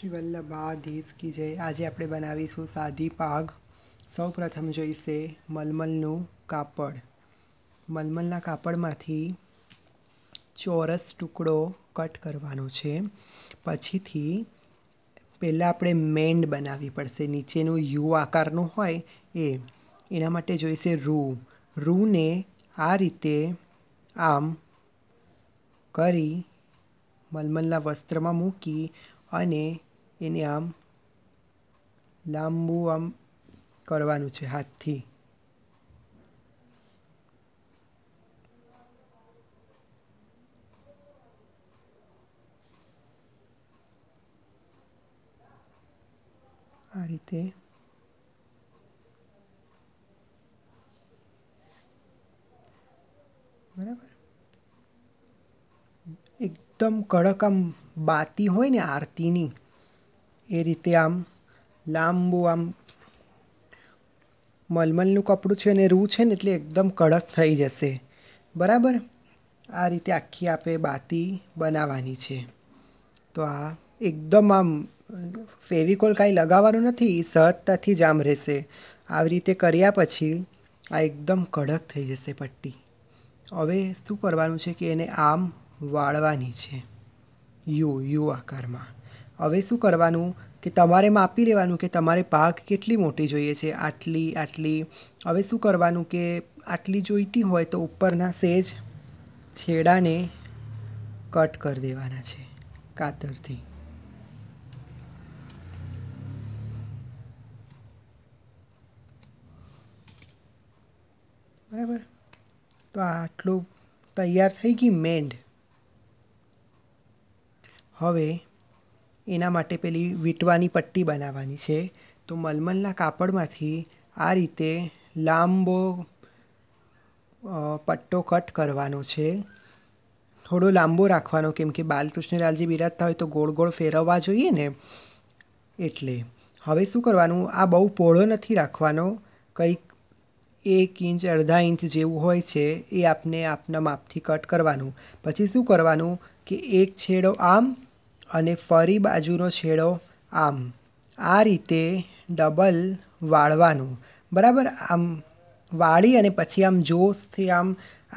શ્રી વલ્લભાધીશ કી જય આજે આપણે બનાવીશું સાદી પાગ સૌ પ્રથમ જોઈશે મલમલનું કાપડ મલમલના કાપડમાંથી ચોરસ ટુકડો કટ કરવાનો છે પછીથી પહેલાં આપણે મેન્ડ બનાવવી પડશે નીચેનું યુ આકારનું હોય એ એના માટે જોઈશે રૂ રૂને આ રીતે આમ કરી મલમલના વસ્ત્રમાં મૂકી અને એને આમ લાંબુ આમ કરવાનું છે હાથથી આ રીતે બરાબર એકદમ કડક આમ બાતી હોય ને આરતીની એ રીતે આમ લાંબુ આમ મલમલનું કપડું છે અને રૂ છે ને એટલે એકદમ કડક થઈ જશે બરાબર આ રીતે આખી આપે બાતી બનાવવાની છે તો આ એકદમ આમ ફેવિકોલ કાંઈ લગાવવાનું નથી સહજતાથી જ આમ રહેશે આવી રીતે કર્યા પછી આ એકદમ કડક થઈ જશે પટ્ટી હવે શું કરવાનું છે કે એને આમ વાળવાની છે યુ યુ આકારમાં હવે શું કરવાનું કે તમારે માપી લેવાનું કે તમારે પાક કેટલી મોટી જોઈએ છે આટલી આટલી હવે શું કરવાનું કે આટલી જોઈતી હોય તો ઉપરના સેજ છેડાને કટ કરી દેવાના છે કાતરથી બરાબર તો આટલું તૈયાર થઈ ગઈ મેંડ હવે એના માટે પેલી વીંટવાની પટ્ટી બનાવવાની છે તો મલમલના કાપડમાંથી આ રીતે લાંબો પટ્ટો કટ કરવાનો છે થોડો લાંબો રાખવાનો કેમ કે બાલકૃષ્ણ લાલજી બિરાજતા હોય તો ગોળ ગોળ ફેરવવા જોઈએ ને એટલે હવે શું કરવાનું આ બહુ પહોળો નથી રાખવાનો કંઈક એક ઇંચ અડધા ઇંચ જેવું હોય છે એ આપને આપના માપથી કટ કરવાનું પછી શું કરવાનું કે એક છેડો આમ અને ફરી બાજુનો છેડો આમ આ રીતે ડબલ વાળવાનું બરાબર આમ વાળી અને પછી આમ જોશથી આમ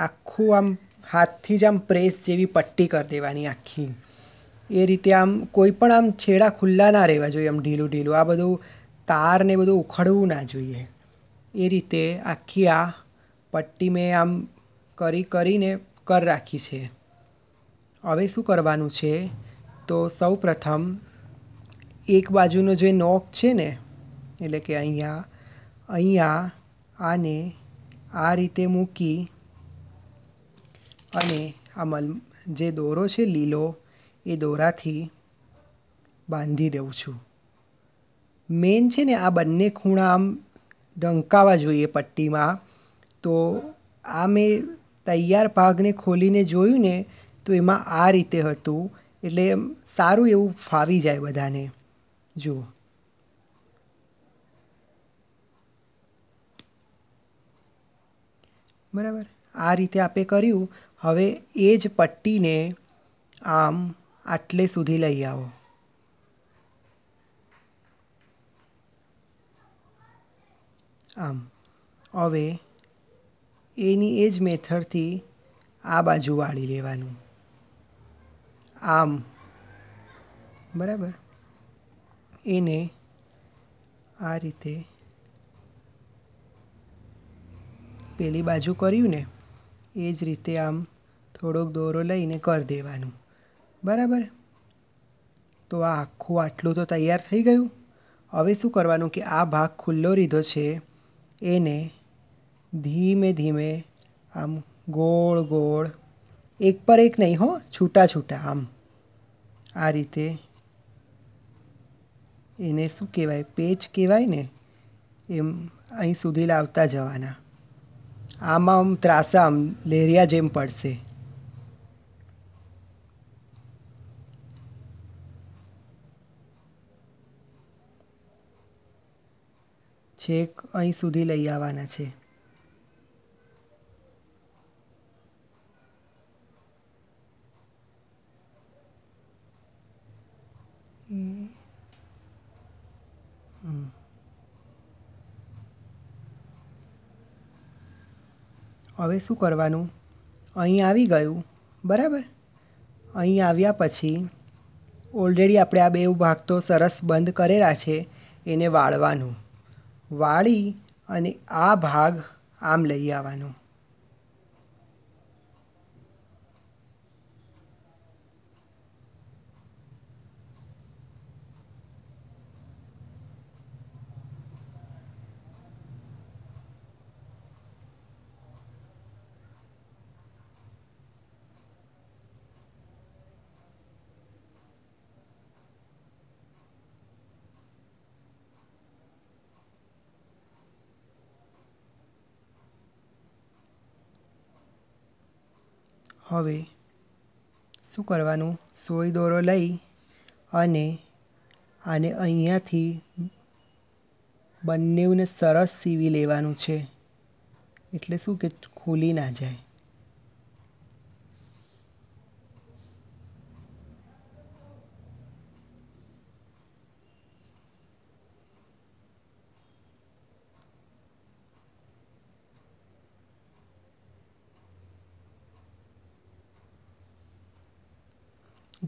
આખું આમ હાથથી જ આમ પ્રેસ જેવી પટ્ટી કરી દેવાની આખી એ રીતે આમ કોઈ પણ આમ છેડા ખુલ્લા ના રહેવા જોઈએ આમ ઢીલું ઢીલું આ બધું તારને બધું ઉખડવું ના જોઈએ એ રીતે આખી આ પટ્ટી મેં આમ કરી કરીને કર રાખી છે હવે શું કરવાનું છે તો સૌ પ્રથમ એક બાજુનો જે નોક છે ને એટલે કે અહીંયા અહીંયા આને આ રીતે મૂકી અને આ મલ જે દોરો છે લીલો એ દોરાથી બાંધી દઉં છું મેન છે ને આ બંને ખૂણા આમ ઢંકાવા જોઈએ પટ્ટીમાં તો આ મેં તૈયાર ભાગને ખોલીને જોયું ને તો એમાં આ રીતે હતું એટલે એમ સારું એવું ફાવી જાય બધાને જુઓ બરાબર આ રીતે આપે કર્યું હવે એ જ પટ્ટીને આમ આટલે સુધી લઈ આવો આમ હવે એની એ જ મેથડથી આ બાજુ વાળી લેવાનું આમ બરાબર એને આ રીતે પેલી બાજુ કર્યું ને એ જ રીતે આમ થોડોક દોરો લઈને કરી દેવાનું બરાબર તો આ આખું આટલું તો તૈયાર થઈ ગયું હવે શું કરવાનું કે આ ભાગ ખુલ્લો રીધો છે એને ધીમે ધીમે આમ ગોળ ગોળ એક પર એક નહીં હો છૂટા છૂટા આમ આ રીતે એને શું કહેવાય પેચ કહેવાય ને એમ અહીં સુધી લાવતા જવાના આમ આમ ત્રાસા આમ લેરિયા જેમ પડશે છેક અહીં સુધી લઈ આવવાના છે હવે શું કરવાનું અહીં આવી ગયું બરાબર અહીં આવ્યા પછી ઓલરેડી આપણે આ બેઉ ભાગ તો સરસ બંધ કરેલા છે એને વાળવાનું વાળી અને આ ભાગ આમ લઈ આવવાનો હવે શું કરવાનું સોય દોરો લઈ અને આને અહીંયાથી બંનેઓને સરસ સીવી લેવાનું છે એટલે શું કે ખુલી ના જાય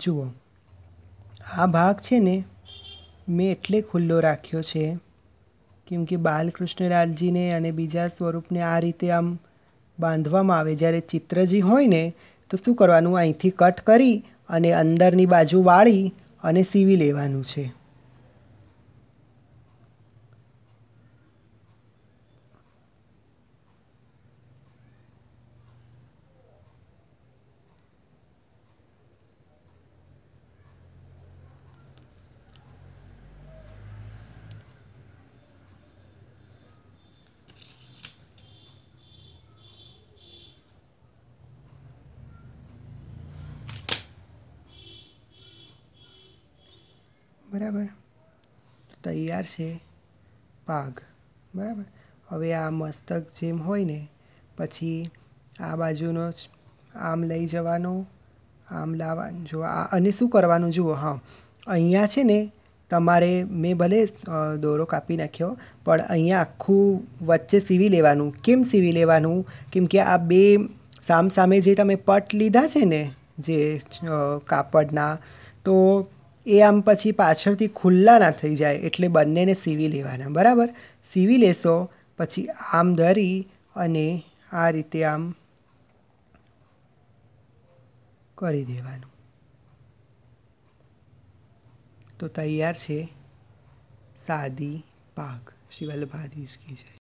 જુઓ આ ભાગ છે ને મેં એટલે ખુલ્લો રાખ્યો છે કેમ કે બાલકૃષ્ણલાલજીને અને બીજા સ્વરૂપને આ રીતે આમ બાંધવામાં આવે જ્યારે ચિત્રજી હોય ને તો શું કરવાનું અહીંથી કટ કરી અને અંદરની બાજુ વાળી અને સીવી લેવાનું છે બરાબર તૈયાર છે પાઘ બરાબર હવે આ મસ્તક જેમ હોય ને પછી આ બાજુનો જ આમ લઈ જવાનો આમ લાવવાનું જો આ અને શું કરવાનું જુઓ હા અહીંયા છે ને તમારે મેં ભલે દોરો કાપી નાખ્યો પણ અહીંયા આખું વચ્ચે સીવી લેવાનું કેમ સીવી લેવાનું કેમ કે આ બે સામ સામે જે તમે પટ લીધા છે ને જે કાપડના તો એ આમ પછી પાછળથી ખુલ્લા ના થઈ જાય એટલે બંનેને સીવી લેવાના બરાબર સીવી લેશો પછી આમ ધરી અને આ રીતે આમ કરી દેવાનું તો તૈયાર છે સાદી પાક શિવલભાદી કી જય